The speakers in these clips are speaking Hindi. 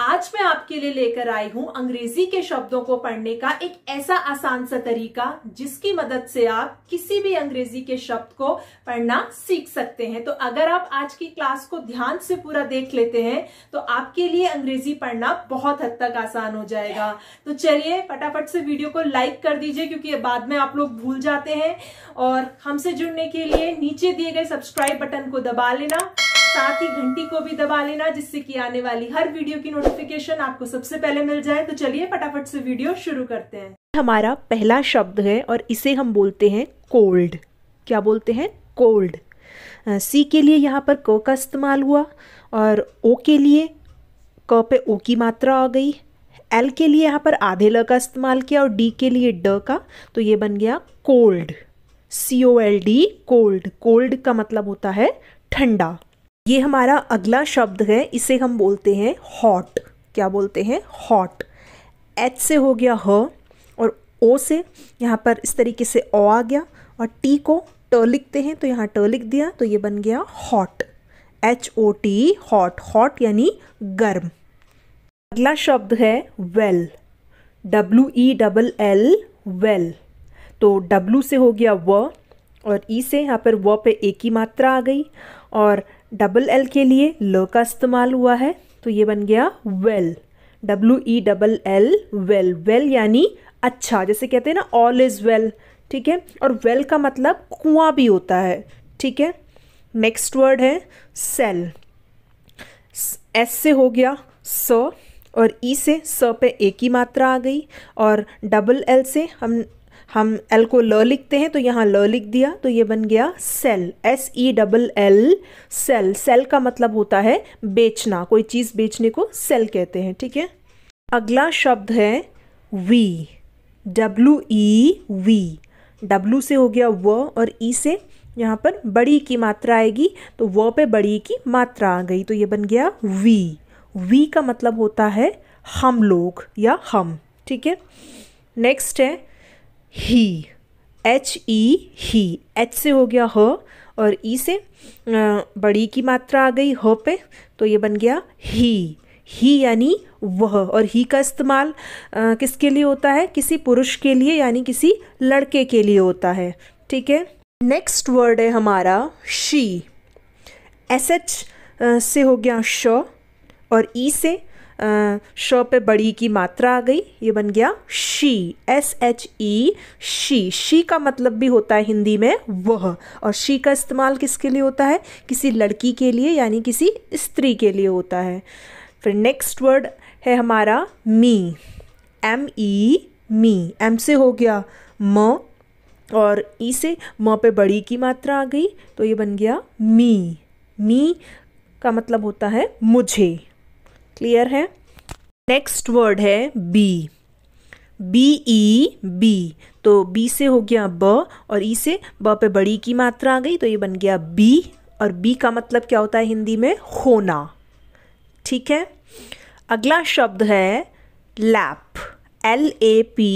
आज मैं आपके लिए लेकर आई हूं अंग्रेजी के शब्दों को पढ़ने का एक ऐसा आसान सा तरीका जिसकी मदद से आप किसी भी अंग्रेजी के शब्द को पढ़ना सीख सकते हैं तो अगर आप आज की क्लास को ध्यान से पूरा देख लेते हैं तो आपके लिए अंग्रेजी पढ़ना बहुत हद तक आसान हो जाएगा तो चलिए फटाफट से वीडियो को लाइक कर दीजिए क्योंकि बाद में आप लोग भूल जाते हैं और हमसे जुड़ने के लिए नीचे दिए गए सब्सक्राइब बटन को दबा लेना साथ ही घंटी को भी दबा लेना जिससे कि आने वाली हर वीडियो की नोटिफिकेशन आपको सबसे पहले मिल जाए तो चलिए फटाफट से वीडियो शुरू करते हैं हमारा पहला शब्द है और इसे हम बोलते हैं कोल्ड क्या बोलते हैं कोल्ड सी के लिए यहाँ पर क का इस्तेमाल हुआ और ओ के लिए क पे ओ की मात्रा आ गई एल के लिए यहाँ पर आधे ल का इस्तेमाल किया और डी के लिए ड का तो ये बन गया cold C O L D cold cold का मतलब होता है ठंडा ये हमारा अगला शब्द है इसे हम बोलते हैं हॉट क्या बोलते हैं हॉट एच से हो गया ह और ओ से यहाँ पर इस तरीके से ओ आ गया और टी को ट लिखते हैं तो यहाँ ट लिख दिया तो ये बन गया hot H O T hot hot यानी गर्म अगला शब्द है well W E double L well तो डब्लू से हो गया व और ई e से यहाँ पर व पे एक ही मात्रा आ गई और डबल एल के लिए ल का इस्तेमाल हुआ है तो ये बन गया well W E double L well well यानी अच्छा जैसे कहते हैं ना ऑल इज़ वेल ठीक है और वेल well का मतलब कुआं भी होता है ठीक है नेक्स्ट वर्ड है सेल एस से हो गया स और ई से स पे एक ही मात्रा आ गई और डबल एल से हम हम एल को ल लिखते हैं तो यहाँ ल लिख दिया तो ये बन गया sell S E double L sell sell का मतलब होता है बेचना कोई चीज़ बेचने को सेल कहते हैं ठीक है अगला शब्द है we W E we W से हो गया व और ई e से यहाँ पर बड़ी की मात्रा आएगी तो व पे बड़ी की मात्रा आ गई तो ये बन गया वी वी का मतलब होता है हम लोग या हम ठीक है नेक्स्ट है ही एच ई ही एच से हो गया ह और ई e से बड़ी की मात्रा आ गई ह पे तो ये बन गया ही ही यानी वह और ही का इस्तेमाल किसके लिए होता है किसी पुरुष के लिए यानी किसी लड़के के लिए होता है ठीक है नेक्स्ट वर्ड है हमारा शी एस एच से हो गया श और ई e से श पे बड़ी की मात्रा आ गई ये बन गया she S H E she she का मतलब भी होता है हिंदी में वह और शी का इस्तेमाल किसके लिए होता है किसी लड़की के लिए यानी किसी स्त्री के लिए होता है फिर नेक्स्ट वर्ड है हमारा me M E e, me M से हो गया म और ई e से म पे बड़ी की मात्रा आ गई तो ये बन गया मी मी का मतलब होता है मुझे क्लियर है नेक्स्ट वर्ड है बी बी ई बी तो बी से हो गया ब और ई e से ब पे बड़ी की मात्रा आ गई तो ये बन गया बी और बी का मतलब क्या होता है हिंदी में होना ठीक है अगला शब्द है lap L A P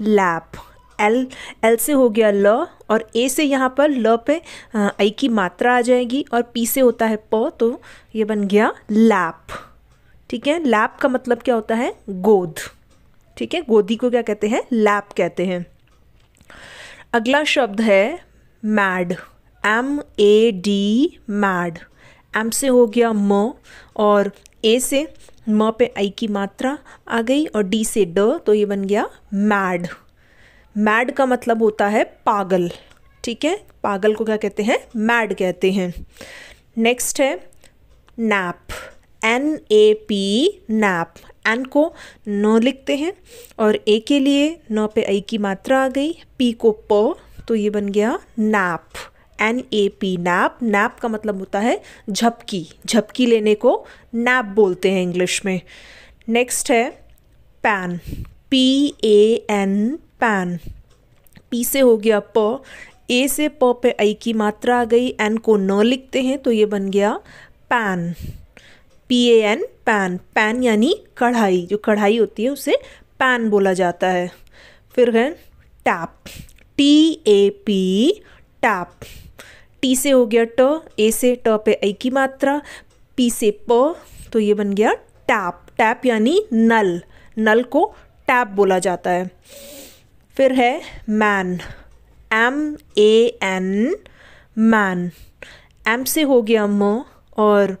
lap L L से हो गया ल और ए से यहाँ पर ल पे आई की मात्रा आ जाएगी और पी से होता है प तो ये बन गया लैप ठीक है लैप का मतलब क्या होता है गोद ठीक है गोदी को क्या कहते हैं लैप कहते हैं अगला शब्द है mad M A D mad M से हो गया म और ए से म पे आई की मात्रा आ गई और डी से ड तो ये बन गया मैड मैड का मतलब होता है पागल ठीक है पागल को क्या कहते हैं मैड कहते हैं नेक्स्ट है nap N A P nap N को न लिखते हैं और ए के लिए न पे आई की मात्रा आ गई पी को प तो ये बन गया nap N A P nap nap का मतलब होता है झपकी झपकी लेने को नैप बोलते हैं इंग्लिश में नेक्स्ट है pan P A N pan P से हो गया प ए से प पे आई की मात्रा आ गई एन को न लिखते हैं तो ये बन गया pan P A N pan pan यानी कढ़ाई जो कढ़ाई होती है उसे पैन बोला जाता है फिर है tap T A P tap T से हो गया ट ए से ट पे ऐ की मात्रा पी से प तो ये बन गया टैप टैप यानी नल नल को टैप बोला जाता है फिर है man M A N man M से हो गया म और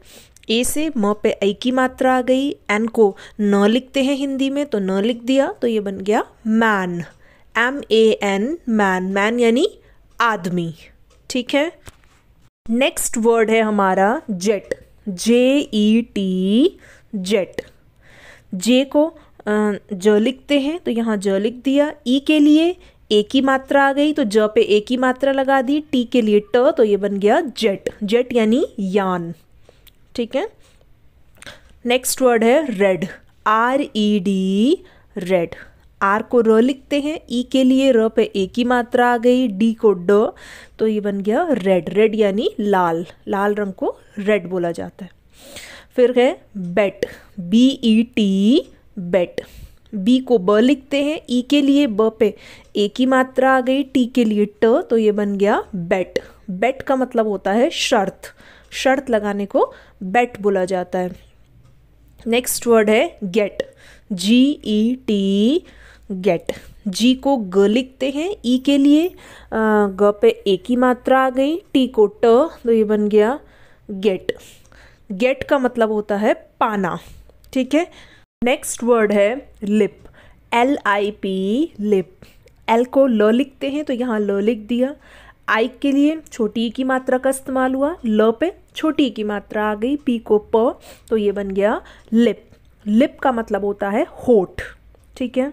ए से म पे ऐ की मात्रा आ गई एन को न लिखते हैं हिंदी में तो न लिख दिया तो ये बन गया man M A N man man यानी आदमी ठीक है नेक्स्ट वर्ड है हमारा jet J E T jet J को ज लिखते हैं तो यहाँ ज लिख दिया ई e के लिए ए की मात्रा आ गई तो ज पे ए की मात्रा लगा दी टी के लिए ट तो ये बन गया जेट जेट यानी यान ठीक है नेक्स्ट वर्ड है red R E D red R को र लिखते हैं ई e के लिए र पे ए की मात्रा आ गई डी को ड तो ये बन गया रेड रेड यानी लाल लाल रंग को रेड बोला जाता है फिर है bet B E T bet B को ब लिखते हैं ई e के लिए ब पे ए की मात्रा आ गई टी के लिए ट तो ये बन गया बेट बेट का मतलब होता है शर्त शर्त लगाने को बेट बोला जाता है नेक्स्ट वर्ड है get G E T get G को ग लिखते हैं ई e के लिए ग पे एक ही मात्रा आ गई टी को ट तो ये बन गया गेट गेट का मतलब होता है पाना ठीक है नेक्स्ट वर्ड है lip L I P lip L को ल लिखते हैं तो यहाँ ल लिख दिया आई के लिए छोटी की मात्रा का इस्तेमाल हुआ ल पे छोटी की मात्रा आ गई पी को प तो ये बन गया लिप लिप का मतलब होता है होठ ठीक है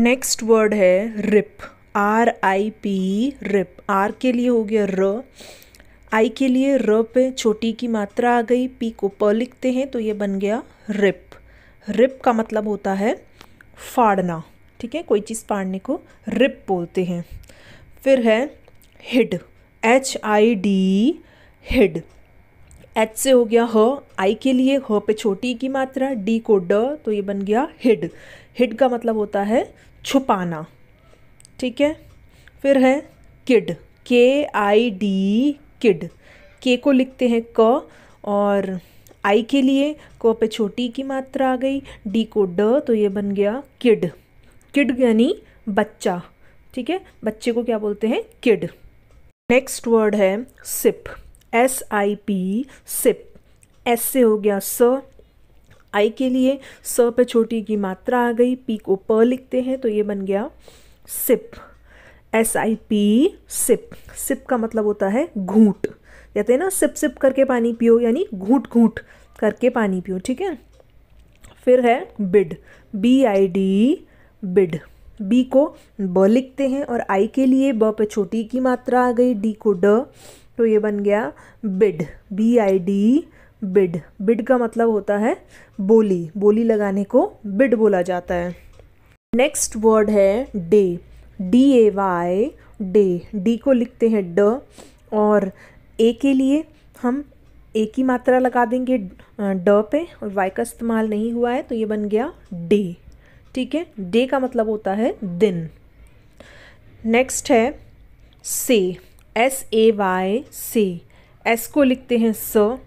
नेक्स्ट वर्ड है rip R I P rip R के लिए हो गया र आई के लिए र पे छोटी की मात्रा आ गई पी को प लिखते हैं तो ये बन गया रिप रिप का मतलब होता है फाड़ना ठीक है कोई चीज़ फाड़ने को रिप बोलते हैं फिर है hid H I D hid H से हो गया ह आई के लिए ह पे छोटी की मात्रा डी को ड तो ये बन गया हिड हिड का मतलब होता है छुपाना ठीक है फिर है किड के आई डी किड के को लिखते हैं क और आई के लिए क पे छोटी की मात्रा आ गई डी को ड तो ये बन गया किड किड यानी बच्चा ठीक है बच्चे को क्या बोलते हैं किड नेक्स्ट वर्ड है sip S I P sip S से हो गया स आई के लिए स पे छोटी की मात्रा आ गई पी को प लिखते हैं तो ये बन गया sip S I P sip sip का मतलब होता है घूट कहते हैं ना सिप सिप करके पानी पियो यानी घूट घूट करके पानी पियो ठीक है फिर है bid B I D bid B को ब लिखते हैं और आई के लिए ब पे छोटी की मात्रा आ गई डी को ड तो ये बन गया bid B I D bid bid का मतलब होता है बोली बोली लगाने को बिड बोला जाता है नेक्स्ट वर्ड है day D A Y day D को लिखते हैं ड और ए के लिए हम ए की मात्रा लगा देंगे ड पे और वाई का इस्तेमाल नहीं हुआ है तो ये बन गया डे ठीक है डे का मतलब होता है दिन नेक्स्ट है say S A Y say S को लिखते हैं स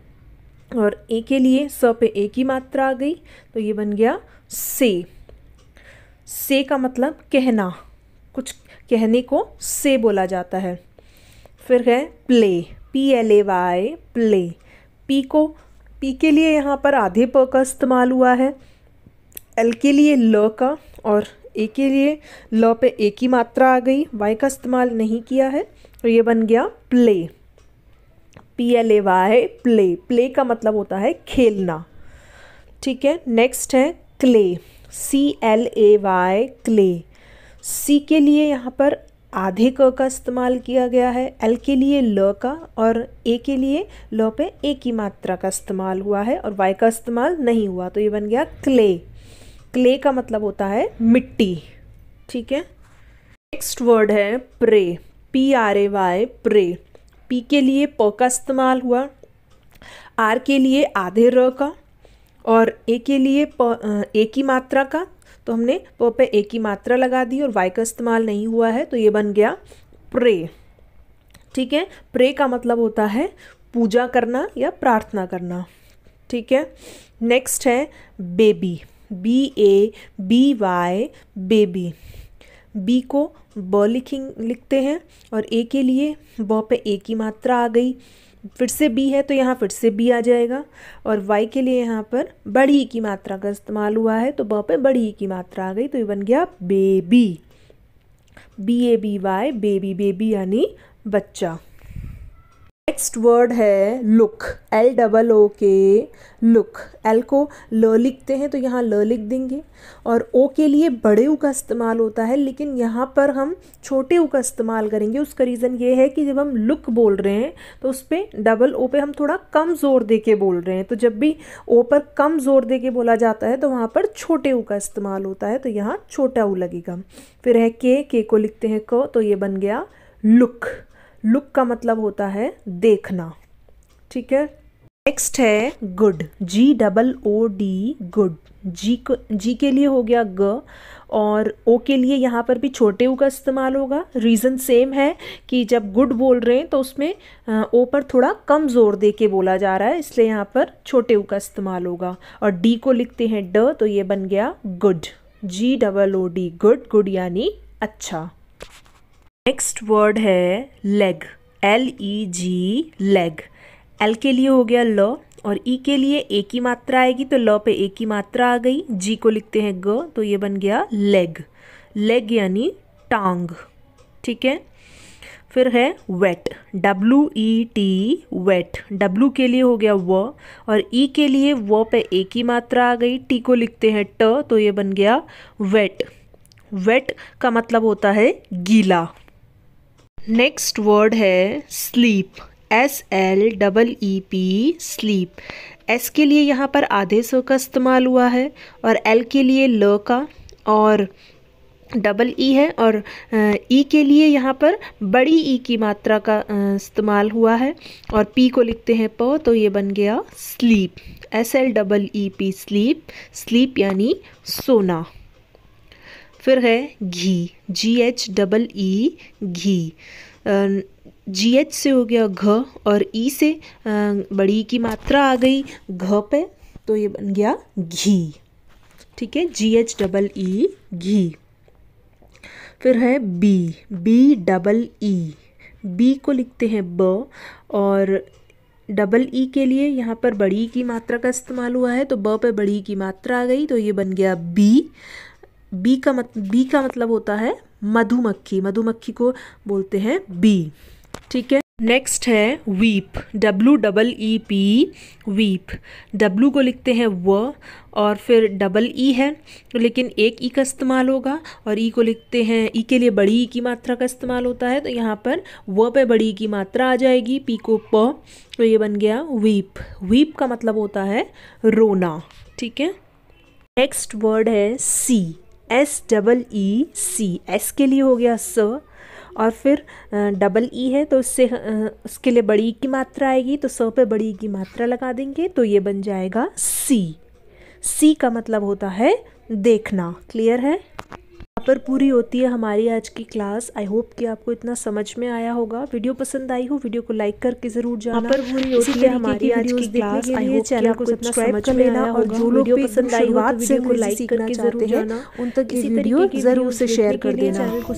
और ए के लिए स पे ए की मात्रा आ गई तो ये बन गया से से का मतलब कहना कुछ कहने को से बोला जाता है फिर है play P L A Y play P को पी के लिए यहाँ पर आधे प का इस्तेमाल हुआ है एल के लिए ल का और ए के लिए ल पे ए की मात्रा आ गई वाई का इस्तेमाल नहीं किया है तो ये बन गया play P L A Y play play का मतलब होता है खेलना ठीक है नेक्स्ट है clay C L A Y clay C के लिए यहाँ पर आधे क का इस्तेमाल किया गया है एल के लिए ल का और ए के लिए ल पे ए की मात्रा का इस्तेमाल हुआ है और वाई का इस्तेमाल नहीं हुआ तो ये बन गया क्ले क्ले का मतलब होता है मिट्टी ठीक है नेक्स्ट वर्ड है pray P R A Y pray P के लिए प का इस्तेमाल हुआ आर के लिए आधे र का और ए के लिए प ए की मात्रा का तो हमने प पे ए की मात्रा लगा दी और वाई का इस्तेमाल नहीं हुआ है तो ये बन गया प्रे ठीक है प्रे का मतलब होता है पूजा करना या प्रार्थना करना ठीक है नेक्स्ट है baby B A B Y baby B को ब लिखें लिखते हैं और ए के लिए ब पे ए की मात्रा आ गई फिर से बी है तो यहाँ फिर से बी आ जाएगा और वाई के लिए यहाँ पर बड़ी की मात्रा का इस्तेमाल हुआ है तो ब पे बड़ी की मात्रा आ गई तो ये बन गया baby B A B Y baby baby यानी बच्चा नेक्स्ट वर्ड है look L double O K look L को ल लिखते हैं तो यहाँ ल लिख देंगे और ओ के लिए बड़े ऊ का इस्तेमाल होता है लेकिन यहाँ पर हम छोटे ऊ का इस्तेमाल करेंगे उसका रीज़न ये है कि जब हम लुक बोल रहे हैं तो उस पर डबल ओ पे हम थोड़ा कम ज़ोर दे के बोल रहे हैं तो जब भी ओ पर कम ज़ोर दे के बोला जाता है तो वहाँ पर छोटे ऊ का इस्तेमाल होता है तो यहाँ छोटा ऊ लगेगा फिर है के के को लिखते हैं क तो ये बन गया लुक लुक का मतलब होता है देखना ठीक है नेक्स्ट है good G double O D good G को जी के लिए हो गया ग और ओ के लिए यहाँ पर भी छोटे ऊ का इस्तेमाल होगा रीज़न सेम है कि जब गुड बोल रहे हैं तो उसमें ओ पर थोड़ा कम जोर दे के बोला जा रहा है इसलिए यहाँ पर छोटे ऊ का इस्तेमाल होगा और डी को लिखते हैं ड तो ये बन गया good G double O D good good यानी अच्छा नेक्स्ट वर्ड है leg L E G leg L के लिए हो गया ल और ई e के लिए एक ही मात्रा आएगी तो ल पे एक ही मात्रा आ गई जी को लिखते हैं ग तो ये बन गया लेग लेग यानी टांग ठीक है फिर है wet W E T wet W के लिए हो गया व और ई e के लिए व पे एक ही मात्रा आ गई टी को लिखते हैं ट तो ये बन गया वेट वेट का मतलब होता है गीला नेक्स्ट वर्ड है sleep S L double E P sleep S के लिए यहाँ पर आधे सौ का इस्तेमाल हुआ है और एल के लिए ल का और डबल ई e है और ई e के लिए यहाँ पर बड़ी ई e की मात्रा का इस्तेमाल हुआ है और पी को लिखते हैं प तो ये बन गया sleep S L double E P sleep sleep यानी सोना फिर है ghee G H double E ghee G H से हो गया घ और ई e से बड़ी की मात्रा आ गई घ पे तो ये बन गया घी ठीक है जी एच डबल ई घी फिर है B B double E B को लिखते हैं ब और डबल e ई e के लिए यहाँ पर बड़ी की मात्रा का इस्तेमाल हुआ है तो ब पे बड़ी की मात्रा आ गई तो ये बन गया बी बी का मत बी का मतलब होता है मधुमक्खी मधुमक्खी को बोलते हैं बी ठीक है नेक्स्ट है weep W double E P weep W को लिखते हैं व और फिर डबल ई e है लेकिन एक ई e का इस्तेमाल होगा और ई e को लिखते हैं ई के लिए बड़ी ई की मात्रा का इस्तेमाल होता है तो यहाँ पर व पे बड़ी ई की मात्रा आ जाएगी पी को प तो ये बन गया वीप वीप का मतलब होता है रोना ठीक है नेक्स्ट वर्ड है C S double E C S के लिए हो गया स और फिर डबल ई e है तो उससे उसके लिए बड़ी e की मात्रा आएगी तो स पे बड़ी e की मात्रा लगा देंगे तो ये बन जाएगा सी सी का मतलब होता है देखना क्लियर है यहाँ पर पूरी होती है हमारी आज की क्लास आई होप कि आपको इतना समझ में आया होगा वीडियो पसंद आई हो वीडियो को लाइक करके जरूर जाना यहाँ पर पूरी होती है हमारी आज की क्लास आई होप चैनल को सब्सक्राइब कर लेना और जो लोग भी पसंद आई बात तो से को लाइक करके जरूर जाना उन तक इसी ये वीडियो जरूर से शेयर कर देना चैनल को